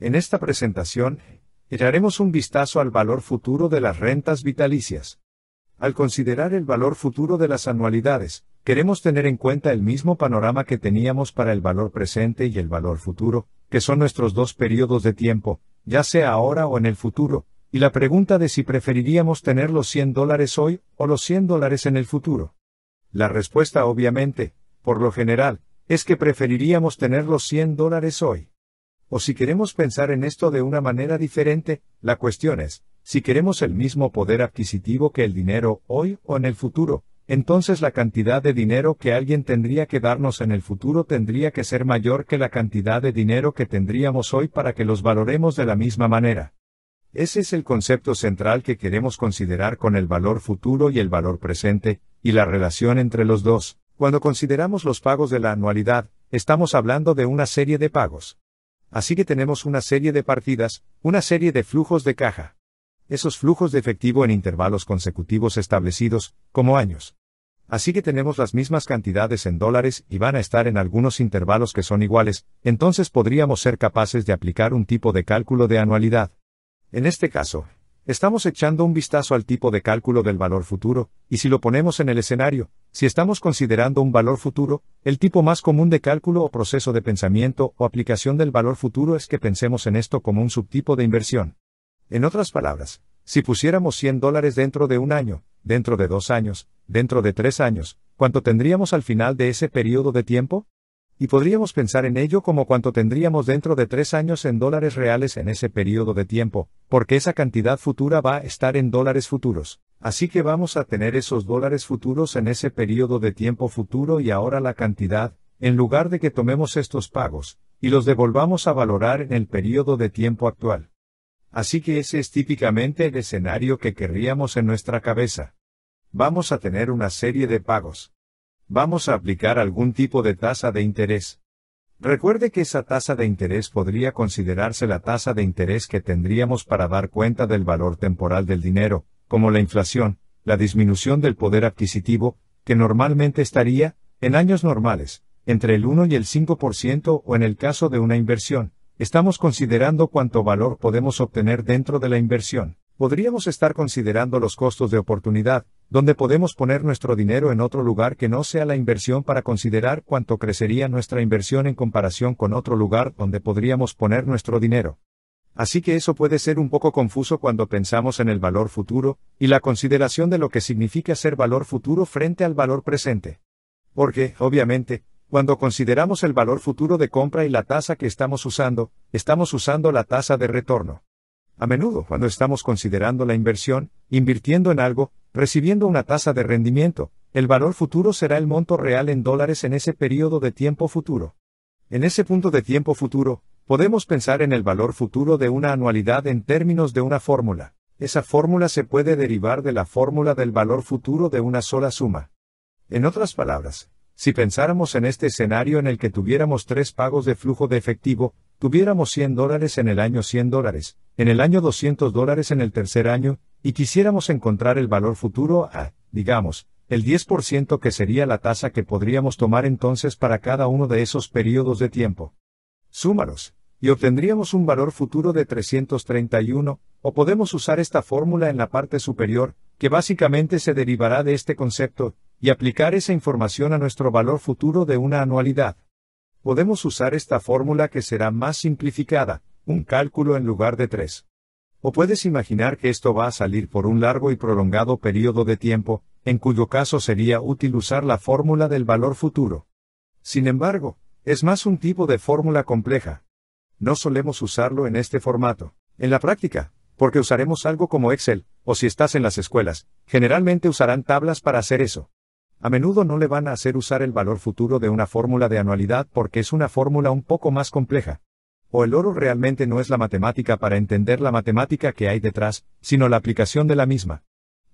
En esta presentación, echaremos un vistazo al valor futuro de las rentas vitalicias. Al considerar el valor futuro de las anualidades, queremos tener en cuenta el mismo panorama que teníamos para el valor presente y el valor futuro, que son nuestros dos periodos de tiempo, ya sea ahora o en el futuro, y la pregunta de si preferiríamos tener los 100 dólares hoy o los 100 dólares en el futuro. La respuesta obviamente, por lo general, es que preferiríamos tener los 100 dólares hoy. O si queremos pensar en esto de una manera diferente, la cuestión es, si queremos el mismo poder adquisitivo que el dinero hoy o en el futuro, entonces la cantidad de dinero que alguien tendría que darnos en el futuro tendría que ser mayor que la cantidad de dinero que tendríamos hoy para que los valoremos de la misma manera. Ese es el concepto central que queremos considerar con el valor futuro y el valor presente, y la relación entre los dos. Cuando consideramos los pagos de la anualidad, estamos hablando de una serie de pagos. Así que tenemos una serie de partidas, una serie de flujos de caja. Esos flujos de efectivo en intervalos consecutivos establecidos, como años. Así que tenemos las mismas cantidades en dólares y van a estar en algunos intervalos que son iguales, entonces podríamos ser capaces de aplicar un tipo de cálculo de anualidad. En este caso, Estamos echando un vistazo al tipo de cálculo del valor futuro, y si lo ponemos en el escenario, si estamos considerando un valor futuro, el tipo más común de cálculo o proceso de pensamiento o aplicación del valor futuro es que pensemos en esto como un subtipo de inversión. En otras palabras, si pusiéramos 100 dólares dentro de un año, dentro de dos años, dentro de tres años, ¿cuánto tendríamos al final de ese periodo de tiempo? Y podríamos pensar en ello como cuánto tendríamos dentro de tres años en dólares reales en ese periodo de tiempo, porque esa cantidad futura va a estar en dólares futuros. Así que vamos a tener esos dólares futuros en ese periodo de tiempo futuro y ahora la cantidad, en lugar de que tomemos estos pagos, y los devolvamos a valorar en el periodo de tiempo actual. Así que ese es típicamente el escenario que querríamos en nuestra cabeza. Vamos a tener una serie de pagos vamos a aplicar algún tipo de tasa de interés. Recuerde que esa tasa de interés podría considerarse la tasa de interés que tendríamos para dar cuenta del valor temporal del dinero, como la inflación, la disminución del poder adquisitivo, que normalmente estaría, en años normales, entre el 1 y el 5% o en el caso de una inversión, estamos considerando cuánto valor podemos obtener dentro de la inversión. Podríamos estar considerando los costos de oportunidad, donde podemos poner nuestro dinero en otro lugar que no sea la inversión para considerar cuánto crecería nuestra inversión en comparación con otro lugar donde podríamos poner nuestro dinero. Así que eso puede ser un poco confuso cuando pensamos en el valor futuro, y la consideración de lo que significa ser valor futuro frente al valor presente. Porque, obviamente, cuando consideramos el valor futuro de compra y la tasa que estamos usando, estamos usando la tasa de retorno. A menudo, cuando estamos considerando la inversión, invirtiendo en algo, recibiendo una tasa de rendimiento, el valor futuro será el monto real en dólares en ese periodo de tiempo futuro. En ese punto de tiempo futuro, podemos pensar en el valor futuro de una anualidad en términos de una fórmula. Esa fórmula se puede derivar de la fórmula del valor futuro de una sola suma. En otras palabras, si pensáramos en este escenario en el que tuviéramos tres pagos de flujo de efectivo, tuviéramos 100 dólares en el año 100 dólares, en el año 200 dólares en el tercer año, y quisiéramos encontrar el valor futuro a, digamos, el 10% que sería la tasa que podríamos tomar entonces para cada uno de esos periodos de tiempo. Súmalos, y obtendríamos un valor futuro de 331, o podemos usar esta fórmula en la parte superior, que básicamente se derivará de este concepto, y aplicar esa información a nuestro valor futuro de una anualidad. Podemos usar esta fórmula que será más simplificada, un cálculo en lugar de 3. O puedes imaginar que esto va a salir por un largo y prolongado periodo de tiempo, en cuyo caso sería útil usar la fórmula del valor futuro. Sin embargo, es más un tipo de fórmula compleja. No solemos usarlo en este formato. En la práctica, porque usaremos algo como Excel, o si estás en las escuelas, generalmente usarán tablas para hacer eso. A menudo no le van a hacer usar el valor futuro de una fórmula de anualidad porque es una fórmula un poco más compleja o el oro realmente no es la matemática para entender la matemática que hay detrás, sino la aplicación de la misma.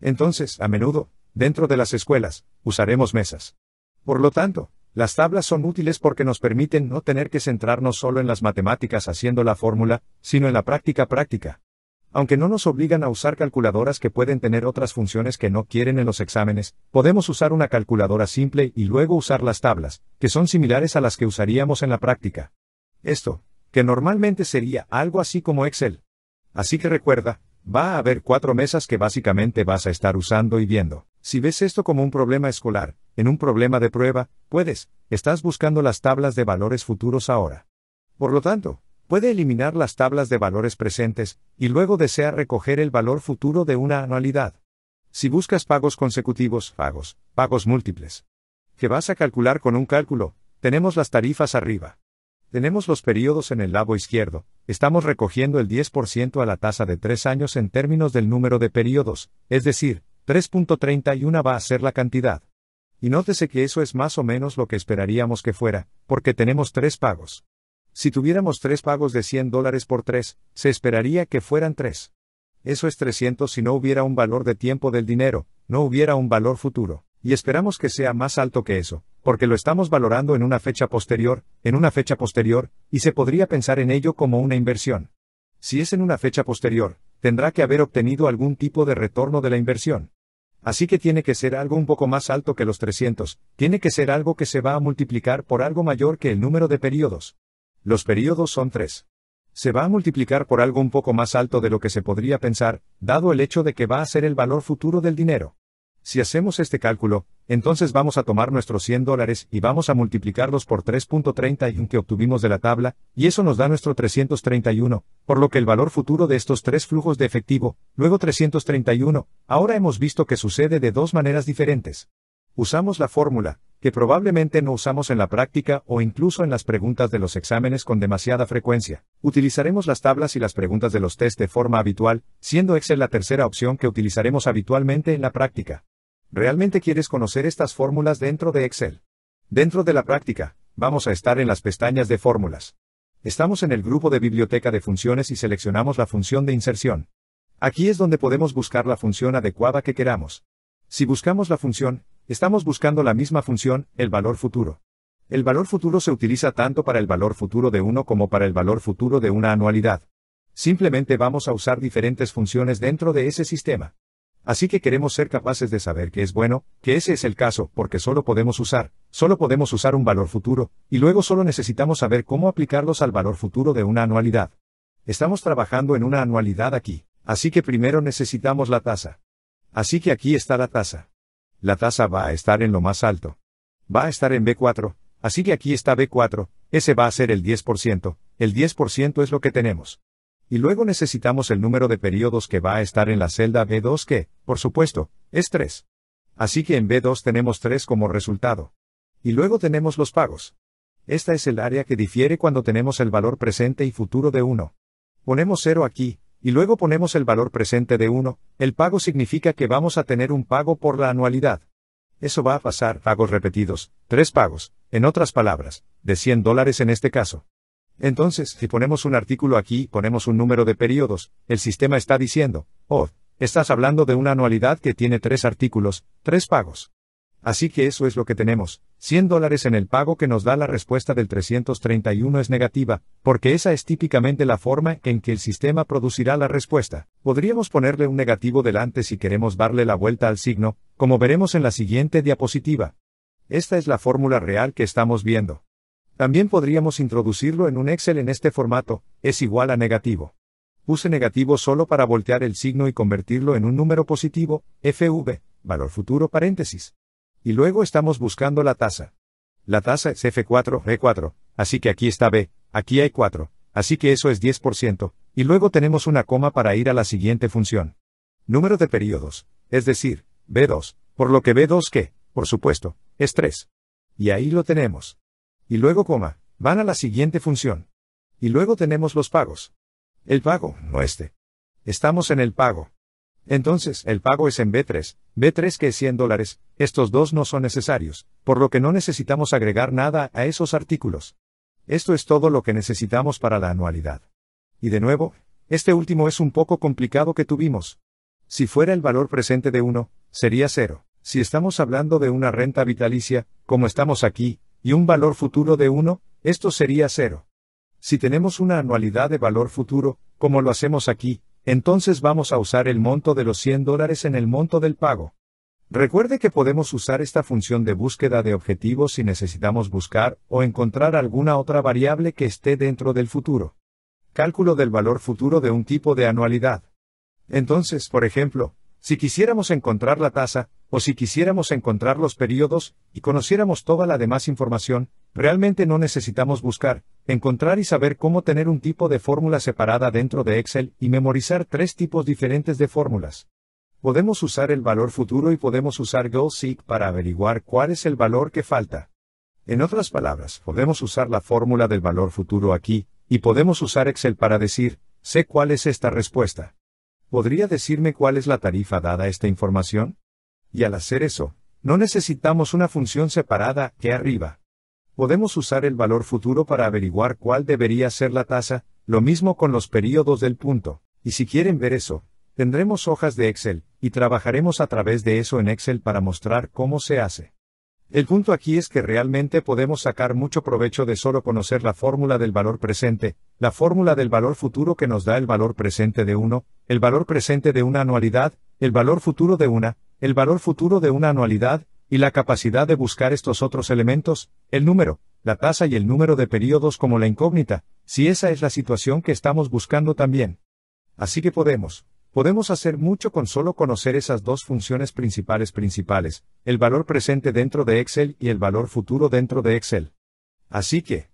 Entonces, a menudo, dentro de las escuelas, usaremos mesas. Por lo tanto, las tablas son útiles porque nos permiten no tener que centrarnos solo en las matemáticas haciendo la fórmula, sino en la práctica práctica. Aunque no nos obligan a usar calculadoras que pueden tener otras funciones que no quieren en los exámenes, podemos usar una calculadora simple y luego usar las tablas, que son similares a las que usaríamos en la práctica. Esto, que normalmente sería algo así como Excel. Así que recuerda, va a haber cuatro mesas que básicamente vas a estar usando y viendo. Si ves esto como un problema escolar, en un problema de prueba, puedes, estás buscando las tablas de valores futuros ahora. Por lo tanto, puede eliminar las tablas de valores presentes, y luego desea recoger el valor futuro de una anualidad. Si buscas pagos consecutivos, pagos, pagos múltiples, que vas a calcular con un cálculo, tenemos las tarifas arriba. Tenemos los periodos en el lado izquierdo, estamos recogiendo el 10% a la tasa de 3 años en términos del número de periodos, es decir, 3.31 va a ser la cantidad. Y nótese que eso es más o menos lo que esperaríamos que fuera, porque tenemos tres pagos. Si tuviéramos tres pagos de 100 dólares por tres, se esperaría que fueran tres. Eso es 300 si no hubiera un valor de tiempo del dinero, no hubiera un valor futuro, y esperamos que sea más alto que eso, porque lo estamos valorando en una fecha posterior, en una fecha posterior, y se podría pensar en ello como una inversión. Si es en una fecha posterior, tendrá que haber obtenido algún tipo de retorno de la inversión. Así que tiene que ser algo un poco más alto que los 300, tiene que ser algo que se va a multiplicar por algo mayor que el número de periodos. Los periodos son tres. Se va a multiplicar por algo un poco más alto de lo que se podría pensar, dado el hecho de que va a ser el valor futuro del dinero. Si hacemos este cálculo, entonces vamos a tomar nuestros 100 dólares y vamos a multiplicarlos por 3.31 que obtuvimos de la tabla, y eso nos da nuestro 331, por lo que el valor futuro de estos tres flujos de efectivo, luego 331, ahora hemos visto que sucede de dos maneras diferentes. Usamos la fórmula, que probablemente no usamos en la práctica o incluso en las preguntas de los exámenes con demasiada frecuencia. Utilizaremos las tablas y las preguntas de los test de forma habitual, siendo Excel la tercera opción que utilizaremos habitualmente en la práctica. ¿Realmente quieres conocer estas fórmulas dentro de Excel? Dentro de la práctica, vamos a estar en las pestañas de fórmulas. Estamos en el grupo de biblioteca de funciones y seleccionamos la función de inserción. Aquí es donde podemos buscar la función adecuada que queramos. Si buscamos la función, estamos buscando la misma función, el valor futuro. El valor futuro se utiliza tanto para el valor futuro de uno como para el valor futuro de una anualidad. Simplemente vamos a usar diferentes funciones dentro de ese sistema. Así que queremos ser capaces de saber que es bueno, que ese es el caso, porque solo podemos usar, solo podemos usar un valor futuro, y luego solo necesitamos saber cómo aplicarlos al valor futuro de una anualidad. Estamos trabajando en una anualidad aquí, así que primero necesitamos la tasa. Así que aquí está la tasa. La tasa va a estar en lo más alto. Va a estar en B4, así que aquí está B4, ese va a ser el 10%, el 10% es lo que tenemos. Y luego necesitamos el número de periodos que va a estar en la celda B2 que, por supuesto, es 3. Así que en B2 tenemos 3 como resultado. Y luego tenemos los pagos. Esta es el área que difiere cuando tenemos el valor presente y futuro de 1. Ponemos 0 aquí, y luego ponemos el valor presente de 1, el pago significa que vamos a tener un pago por la anualidad. Eso va a pasar, pagos repetidos, 3 pagos, en otras palabras, de 100 dólares en este caso. Entonces, si ponemos un artículo aquí, ponemos un número de periodos, el sistema está diciendo, oh, estás hablando de una anualidad que tiene tres artículos, tres pagos. Así que eso es lo que tenemos, 100 dólares en el pago que nos da la respuesta del 331 es negativa, porque esa es típicamente la forma en que el sistema producirá la respuesta. Podríamos ponerle un negativo delante si queremos darle la vuelta al signo, como veremos en la siguiente diapositiva. Esta es la fórmula real que estamos viendo. También podríamos introducirlo en un Excel en este formato, es igual a negativo. Use negativo solo para voltear el signo y convertirlo en un número positivo, FV, valor futuro paréntesis. Y luego estamos buscando la tasa. La tasa es F4, r 4 así que aquí está B, aquí hay 4, así que eso es 10%, y luego tenemos una coma para ir a la siguiente función. Número de periodos, es decir, B2, por lo que B2 que, por supuesto, es 3. Y ahí lo tenemos. Y luego coma, van a la siguiente función. Y luego tenemos los pagos. El pago, no este. Estamos en el pago. Entonces, el pago es en B3, B3 que es 100 dólares, estos dos no son necesarios, por lo que no necesitamos agregar nada a esos artículos. Esto es todo lo que necesitamos para la anualidad. Y de nuevo, este último es un poco complicado que tuvimos. Si fuera el valor presente de 1, sería 0. Si estamos hablando de una renta vitalicia, como estamos aquí, y un valor futuro de 1, esto sería 0. Si tenemos una anualidad de valor futuro, como lo hacemos aquí, entonces vamos a usar el monto de los 100 dólares en el monto del pago. Recuerde que podemos usar esta función de búsqueda de objetivos si necesitamos buscar o encontrar alguna otra variable que esté dentro del futuro. Cálculo del valor futuro de un tipo de anualidad. Entonces, por ejemplo, si quisiéramos encontrar la tasa, o si quisiéramos encontrar los periodos, y conociéramos toda la demás información, realmente no necesitamos buscar, encontrar y saber cómo tener un tipo de fórmula separada dentro de Excel y memorizar tres tipos diferentes de fórmulas. Podemos usar el valor futuro y podemos usar Seek para averiguar cuál es el valor que falta. En otras palabras, podemos usar la fórmula del valor futuro aquí, y podemos usar Excel para decir, sé cuál es esta respuesta. ¿Podría decirme cuál es la tarifa dada esta información? Y al hacer eso, no necesitamos una función separada que arriba. Podemos usar el valor futuro para averiguar cuál debería ser la tasa, lo mismo con los períodos del punto, y si quieren ver eso, tendremos hojas de Excel, y trabajaremos a través de eso en Excel para mostrar cómo se hace. El punto aquí es que realmente podemos sacar mucho provecho de solo conocer la fórmula del valor presente, la fórmula del valor futuro que nos da el valor presente de uno, el valor presente de una anualidad, el valor futuro de una, el valor futuro de una anualidad, y la capacidad de buscar estos otros elementos, el número, la tasa y el número de periodos como la incógnita, si esa es la situación que estamos buscando también. Así que podemos. Podemos hacer mucho con solo conocer esas dos funciones principales principales, el valor presente dentro de Excel y el valor futuro dentro de Excel. Así que,